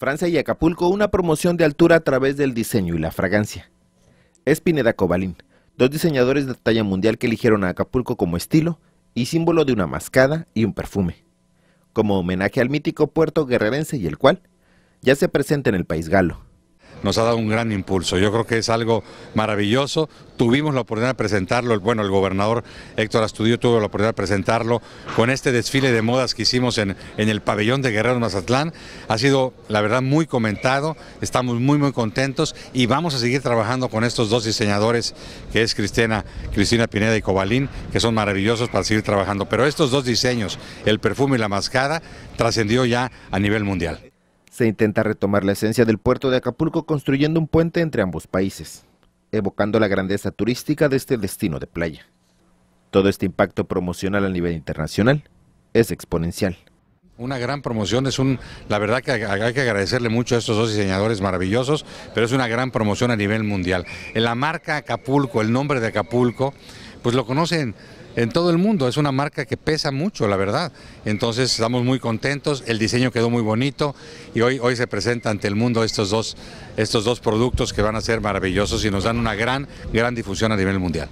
Francia y Acapulco, una promoción de altura a través del diseño y la fragancia. Es Pineda Cobalín, dos diseñadores de talla mundial que eligieron a Acapulco como estilo y símbolo de una mascada y un perfume, como homenaje al mítico puerto guerrerense y el cual ya se presenta en el país galo nos ha dado un gran impulso. Yo creo que es algo maravilloso. Tuvimos la oportunidad de presentarlo, bueno, el gobernador Héctor Astudillo tuvo la oportunidad de presentarlo con este desfile de modas que hicimos en, el pabellón de Guerrero Mazatlán. Ha sido, la verdad, muy comentado, estamos muy, muy contentos y vamos a seguir trabajando con estos dos diseñadores, que es Cristina, Cristina Pineda y Cobalín, que son maravillosos para seguir trabajando. Pero estos dos diseños, el perfume y la mascada, trascendió ya a nivel mundial. Se intenta retomar la esencia del puerto de Acapulco construyendo un puente entre ambos países, evocando la grandeza turística de este destino de playa. Todo este impacto promocional a nivel internacional es exponencial. Una gran promoción, es un, la verdad que hay que agradecerle mucho a estos dos diseñadores maravillosos, pero es una gran promoción a nivel mundial. En la marca Acapulco, el nombre de Acapulco, pues lo conocen en todo el mundo. Es una marca que pesa mucho, la verdad. Entonces estamos muy contentos, el diseño quedó muy bonito y hoy, hoy se presenta ante el mundo estos dos, estos dos productos que van a ser maravillosos y nos dan una gran, gran difusión a nivel mundial.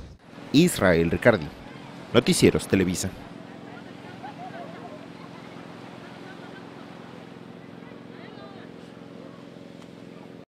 Israel Ricardi, Noticieros Televisa.